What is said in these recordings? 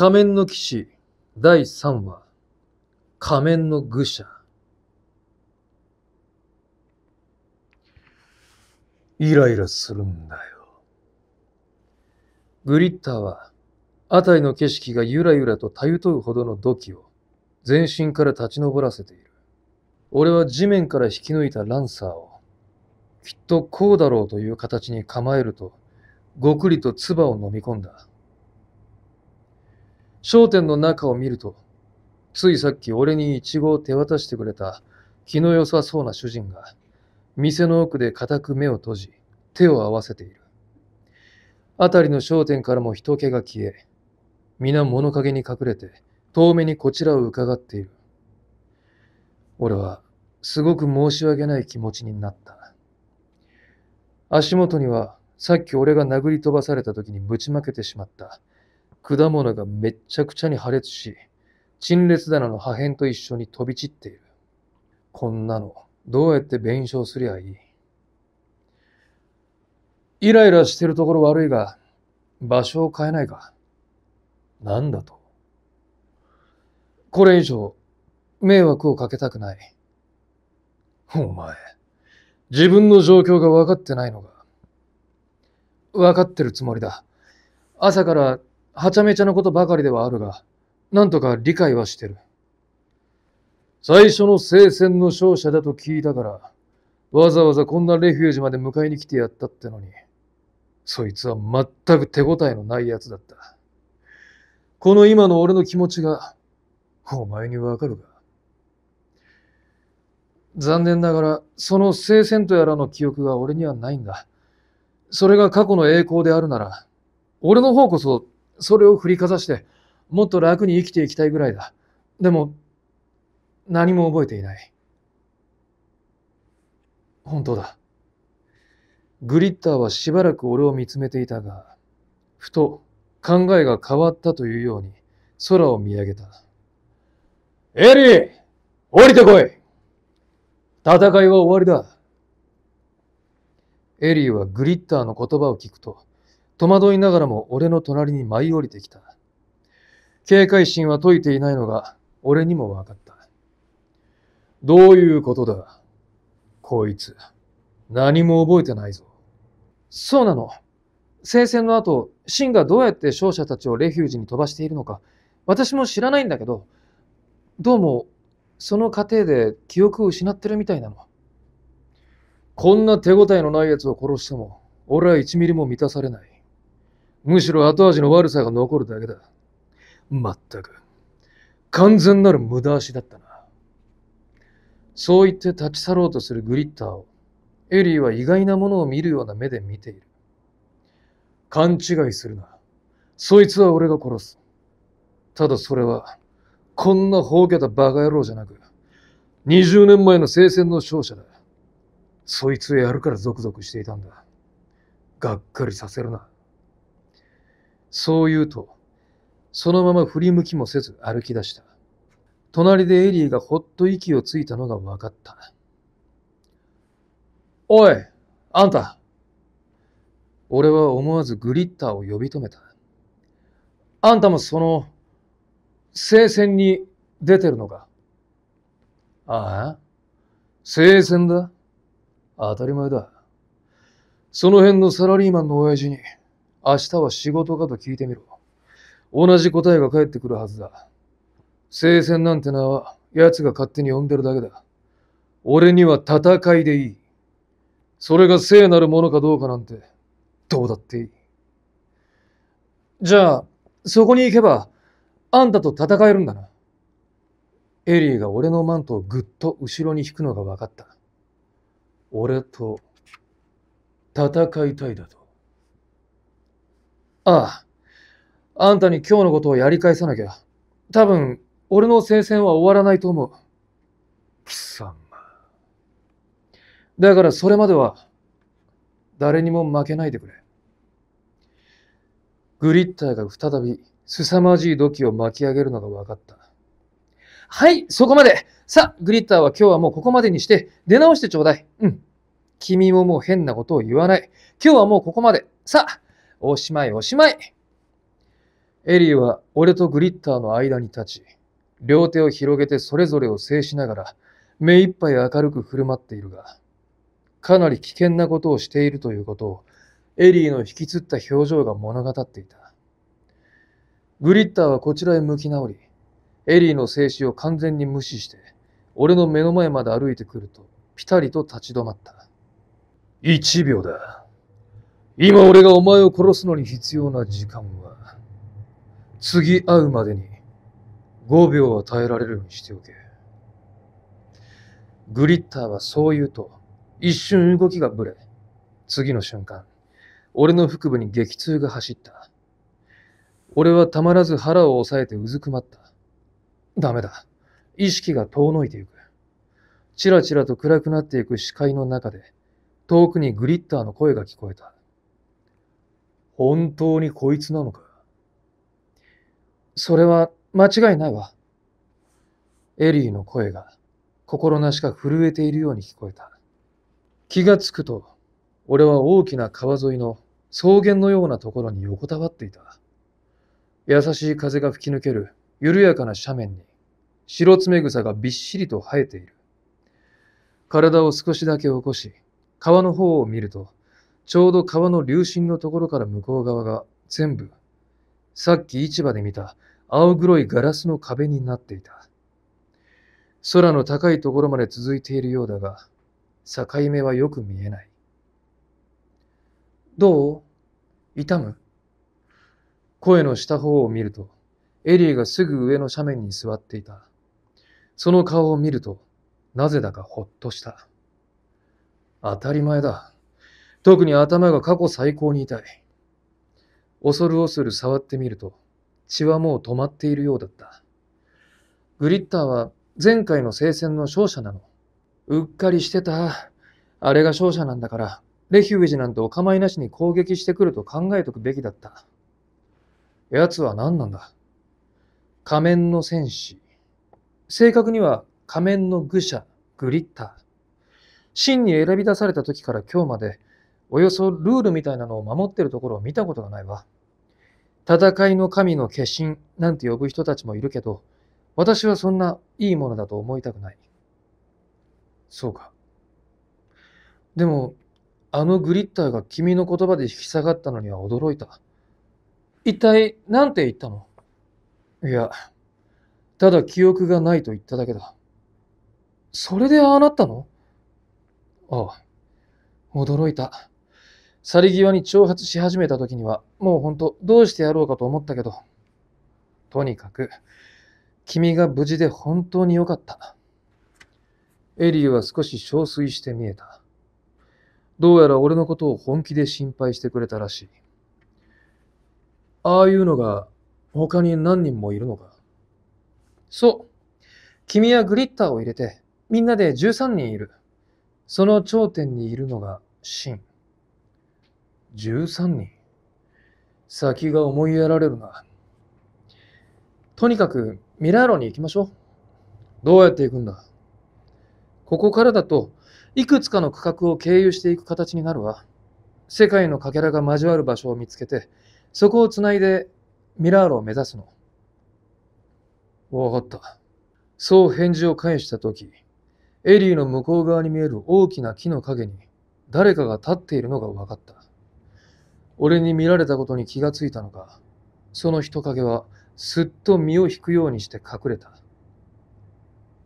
仮面の騎士第3話仮面の愚者イライラするんだよ。グリッターは辺りの景色がゆらゆらとたゆとうほどの土器を全身から立ち上らせている。俺は地面から引き抜いたランサーをきっとこうだろうという形に構えるとごくりと唾を飲み込んだ。商店の中を見ると、ついさっき俺にイチゴを手渡してくれた気の良さそうな主人が、店の奥で固く目を閉じ、手を合わせている。辺りの商店からも人気が消え、皆物陰に隠れて、遠目にこちらを伺っている。俺は、すごく申し訳ない気持ちになった。足元には、さっき俺が殴り飛ばされた時にぶちまけてしまった果物がめっちゃくちゃに破裂し、陳列棚の破片と一緒に飛び散っている。こんなの、どうやって弁償すりゃいいイライラしてるところ悪いが、場所を変えないか。なんだと。これ以上、迷惑をかけたくない。お前、自分の状況が分かってないのか。分かってるつもりだ。朝からはちゃめちゃなことばかりではあるが、なんとか理解はしてる。最初の聖戦の勝者だと聞いたから、わざわざこんなレフュージまで迎えに来てやったってのに、そいつは全く手応えのない奴だった。この今の俺の気持ちが、お前にわかるか。残念ながら、その聖戦とやらの記憶が俺にはないんだ。それが過去の栄光であるなら、俺の方こそそれを振りかざして、もっと楽に生きていきたいぐらいだ。でも、何も覚えていない。本当だ。グリッターはしばらく俺を見つめていたが、ふと考えが変わったというように空を見上げた。エリー降りてこい戦いは終わりだ。エリーはグリッターの言葉を聞くと、戸惑いながらも俺の隣に舞い降りてきた。警戒心は解いていないのが、俺にも分かった。どういうことだこいつ、何も覚えてないぞ。そうなの。聖戦の後、シンがどうやって勝者たちをレフュージに飛ばしているのか、私も知らないんだけど、どうも、その過程で記憶を失ってるみたいなの。こんな手応えのない奴を殺しても、俺は1ミリも満たされない。むしろ後味の悪さが残るだけだ。まったく、完全なる無駄足だったな。そう言って立ち去ろうとするグリッターを、エリーは意外なものを見るような目で見ている。勘違いするな。そいつは俺が殺す。ただそれは、こんな放棄たバカ野郎じゃなく、20年前の聖戦の勝者だ。そいつをやるからゾクゾクしていたんだ。がっかりさせるな。そう言うと、そのまま振り向きもせず歩き出した。隣でエリーがほっと息をついたのが分かった。おい、あんた。俺は思わずグリッターを呼び止めた。あんたもその、聖戦に出てるのか。ああ聖戦だ。当たり前だ。その辺のサラリーマンの親父に明日は仕事かと聞いてみろ。同じ答えが返ってくるはずだ。聖戦なんて名は奴が勝手に呼んでるだけだ。俺には戦いでいい。それが聖なるものかどうかなんて、どうだっていい。じゃあ、そこに行けば、あんたと戦えるんだな。エリーが俺のマントをぐっと後ろに引くのが分かった。俺と戦いたいだと。ああ。あんたに今日のことをやり返さなきゃ。多分、俺の聖戦は終わらないと思う。貴様。だからそれまでは、誰にも負けないでくれ。グリッターが再び、凄まじい土器を巻き上げるのが分かった。はい、そこまで。さあ、グリッターは今日はもうここまでにして、出直してちょうだい。うん。君ももう変なことを言わない。今日はもうここまで。さあ、おしまいおしまいエリーは俺とグリッターの間に立ち、両手を広げてそれぞれを制しながら、目いっぱい明るく振る舞っているが、かなり危険なことをしているということを、エリーの引きつった表情が物語っていた。グリッターはこちらへ向き直り、エリーの静止を完全に無視して、俺の目の前まで歩いてくると、ピタリと立ち止まった。1秒だ。今俺がお前を殺すのに必要な時間は、次会うまでに5秒は耐えられるようにしておけ。グリッターはそう言うと、一瞬動きがぶれ、次の瞬間、俺の腹部に激痛が走った。俺はたまらず腹を押さえてうずくまった。ダメだ。意識が遠のいていく。チラチラと暗くなっていく視界の中で、遠くにグリッターの声が聞こえた。本当にこいつなのかそれは間違いないわ。エリーの声が心なしか震えているように聞こえた。気がつくと、俺は大きな川沿いの草原のようなところに横たわっていた。優しい風が吹き抜ける緩やかな斜面に白爪草がびっしりと生えている。体を少しだけ起こし、川の方を見ると、ちょうど川の流進のところから向こう側が全部、さっき市場で見た青黒いガラスの壁になっていた。空の高いところまで続いているようだが、境目はよく見えない。どう痛む声の下方を見ると、エリーがすぐ上の斜面に座っていた。その顔を見ると、なぜだかほっとした。当たり前だ。特に頭が過去最高に痛い。恐る恐る触ってみると、血はもう止まっているようだった。グリッターは前回の聖戦の勝者なの。うっかりしてた。あれが勝者なんだから、レヒュージなんてお構いなしに攻撃してくると考えとくべきだった。奴は何なんだ仮面の戦士。正確には仮面の愚者、グリッター。真に選び出された時から今日まで、およそルールみたいなのを守ってるところを見たことがないわ。戦いの神の化身なんて呼ぶ人たちもいるけど、私はそんないいものだと思いたくない。そうか。でも、あのグリッターが君の言葉で引き下がったのには驚いた。一体何て言ったのいや、ただ記憶がないと言っただけだ。それでああなったのああ、驚いた。去り際に挑発し始めた時には、もうほんとどうしてやろうかと思ったけど、とにかく、君が無事で本当によかった。エリーは少し憔悴して見えた。どうやら俺のことを本気で心配してくれたらしい。ああいうのが他に何人もいるのか。そう。君はグリッターを入れて、みんなで13人いる。その頂点にいるのがシン。13人。先が思いやられるな。とにかくミラーロに行きましょう。どうやって行くんだここからだといくつかの区画を経由していく形になるわ。世界のかけらが交わる場所を見つけて、そこをつないでミラーロを目指すの。わかった。そう返事を返したとき、エリーの向こう側に見える大きな木の陰に誰かが立っているのがわかった。俺に見られたことに気がついたのか、その人影はすっと身を引くようにして隠れた。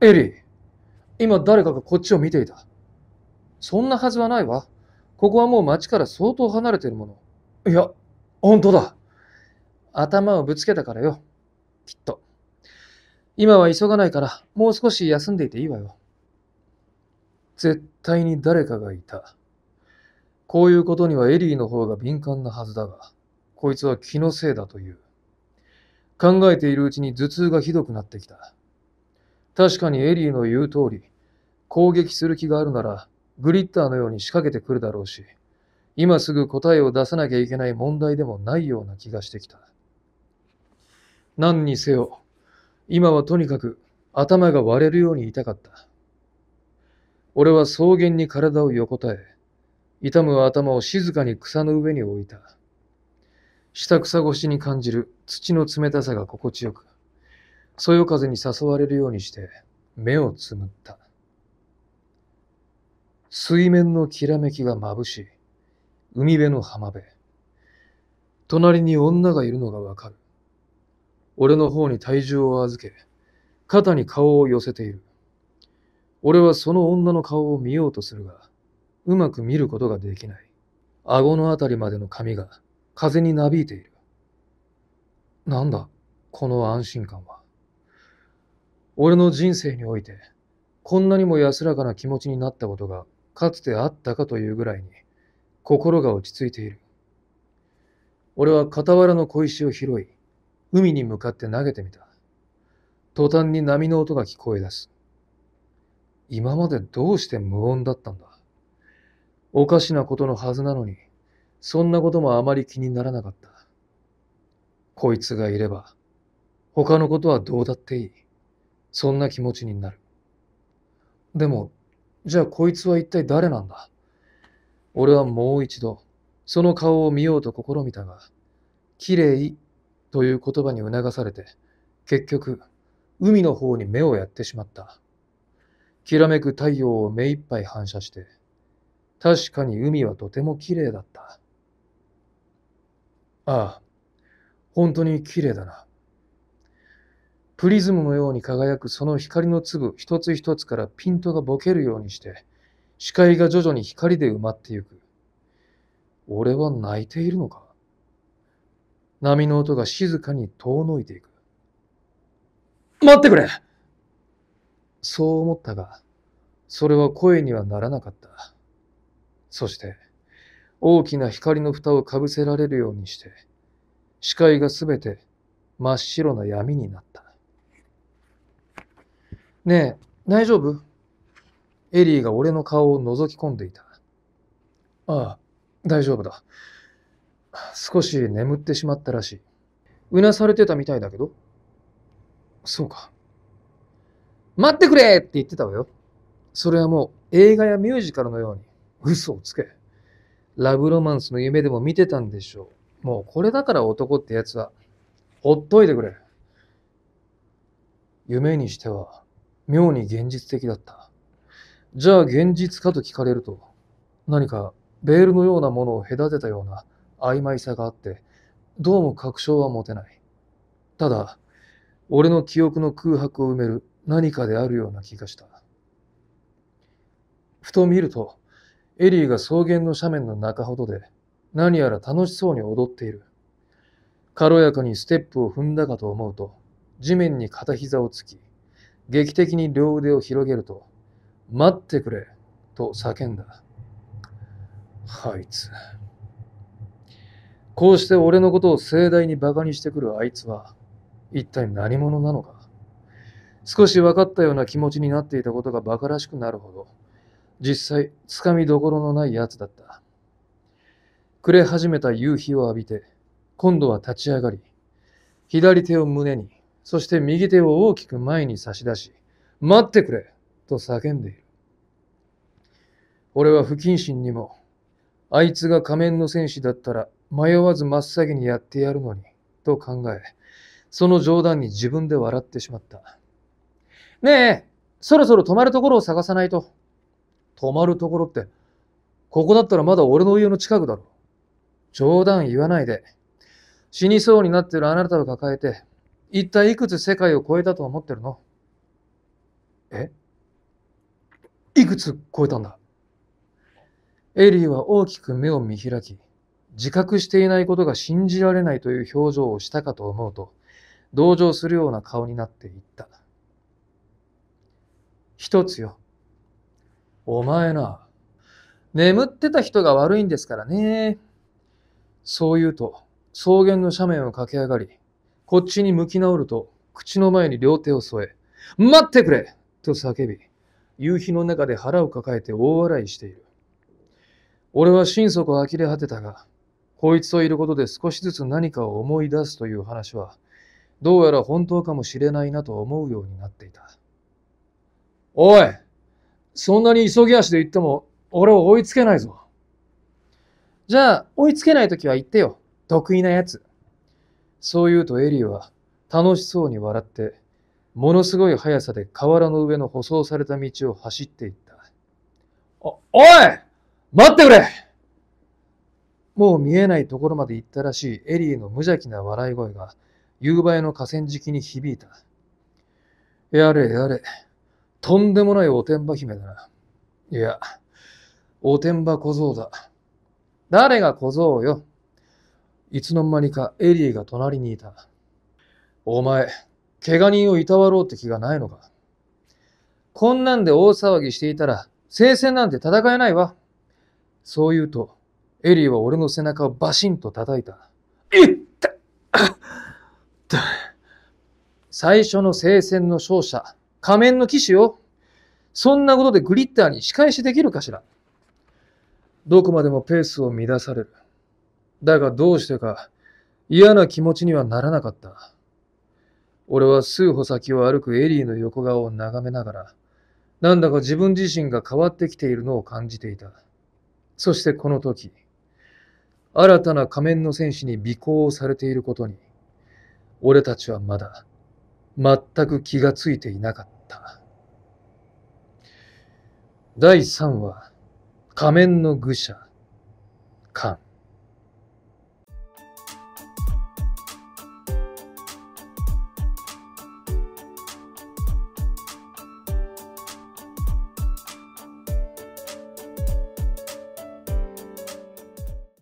エリー、今誰かがこっちを見ていた。そんなはずはないわ。ここはもう町から相当離れてるもの。いや、本当だ。頭をぶつけたからよ。きっと。今は急がないから、もう少し休んでいていいわよ。絶対に誰かがいた。こういうことにはエリーの方が敏感なはずだが、こいつは気のせいだという。考えているうちに頭痛がひどくなってきた。確かにエリーの言う通り、攻撃する気があるなら、グリッターのように仕掛けてくるだろうし、今すぐ答えを出さなきゃいけない問題でもないような気がしてきた。何にせよ、今はとにかく頭が割れるように痛かった。俺は草原に体を横たえ、痛む頭を静かに草の上に置いた。下草越しに感じる土の冷たさが心地よく、そよ風に誘われるようにして目をつむった。水面のきらめきが眩しい。海辺の浜辺。隣に女がいるのがわかる。俺の方に体重を預け、肩に顔を寄せている。俺はその女の顔を見ようとするが、うまく見ることができない。顎のあたりまでの髪が風になびいている。なんだ、この安心感は。俺の人生において、こんなにも安らかな気持ちになったことがかつてあったかというぐらいに、心が落ち着いている。俺は傍らの小石を拾い、海に向かって投げてみた。途端に波の音が聞こえ出す。今までどうして無音だったんだおかしなことのはずなのに、そんなこともあまり気にならなかった。こいつがいれば、他のことはどうだっていい。そんな気持ちになる。でも、じゃあこいつは一体誰なんだ俺はもう一度、その顔を見ようと試みたが、綺麗という言葉に促されて、結局、海の方に目をやってしまった。きらめく太陽を目いっぱい反射して、確かに海はとても綺麗だった。ああ、本当に綺麗だな。プリズムのように輝くその光の粒一つ一つからピントがボケるようにして、視界が徐々に光で埋まってゆく。俺は泣いているのか波の音が静かに遠のいていく。待ってくれそう思ったが、それは声にはならなかった。そして、大きな光の蓋をかぶせられるようにして、視界がすべて真っ白な闇になった。ねえ、大丈夫エリーが俺の顔を覗き込んでいた。ああ、大丈夫だ。少し眠ってしまったらしい。うなされてたみたいだけど。そうか。待ってくれって言ってたわよ。それはもう映画やミュージカルのように嘘をつけ。ラブロマンスの夢でも見てたんでしょう。もうこれだから男ってやつは、ほっといてくれ。夢にしては、妙に現実的だった。じゃあ現実かと聞かれると、何かベールのようなものを隔てたような曖昧さがあって、どうも確証は持てない。ただ、俺の記憶の空白を埋める何かであるような気がした。ふと見ると、エリーが草原の斜面の中ほどで何やら楽しそうに踊っている。軽やかにステップを踏んだかと思うと、地面に片膝をつき、劇的に両腕を広げると、待ってくれと叫んだ。あいつ。こうして俺のことを盛大に馬鹿にしてくるあいつは、一体何者なのか。少し分かったような気持ちになっていたことが馬鹿らしくなるほど、実際、つかみどころのない奴だった。暮れ始めた夕日を浴びて、今度は立ち上がり、左手を胸に、そして右手を大きく前に差し出し、待ってくれと叫んでいる。俺は不謹慎にも、あいつが仮面の戦士だったら迷わず真っ先にやってやるのに、と考え、その冗談に自分で笑ってしまった。ねえ、そろそろ止まるところを探さないと。泊まるところって、ここだったらまだ俺の家の近くだろ。冗談言わないで。死にそうになってるあなたを抱えて、一体いくつ世界を超えたと思ってるのえいくつ超えたんだエリーは大きく目を見開き、自覚していないことが信じられないという表情をしたかと思うと、同情するような顔になっていった。一つよ。お前な、眠ってた人が悪いんですからね。そう言うと、草原の斜面を駆け上がり、こっちに向き直ると、口の前に両手を添え、待ってくれと叫び、夕日の中で腹を抱えて大笑いしている。俺は心底呆れ果てたが、こいつといることで少しずつ何かを思い出すという話は、どうやら本当かもしれないなと思うようになっていた。おいそんなに急ぎ足で行っても、俺を追いつけないぞ。じゃあ、追いつけないときは言ってよ。得意なやつ。そう言うとエリーは楽しそうに笑って、ものすごい速さで河原の上の舗装された道を走っていった。お、おい待ってくれもう見えないところまで行ったらしいエリーの無邪気な笑い声が夕映の河川敷に響いた。やれやれ。とんでもないおてんば姫だな。いや、おてんば小僧だ。誰が小僧よ。いつの間にかエリーが隣にいた。お前、怪我人をいたわろうって気がないのか。こんなんで大騒ぎしていたら、聖戦なんて戦えないわ。そう言うと、エリーは俺の背中をバシンと叩いた。いった最初の聖戦の勝者、仮面の騎士をそんなことでグリッターに仕返しできるかしらどこまでもペースを乱される。だがどうしてか嫌な気持ちにはならなかった。俺は数歩先を歩くエリーの横顔を眺めながら、なんだか自分自身が変わってきているのを感じていた。そしてこの時、新たな仮面の戦士に尾行をされていることに、俺たちはまだ、全く気がついていなかった。。第3話、仮面の愚者、カン。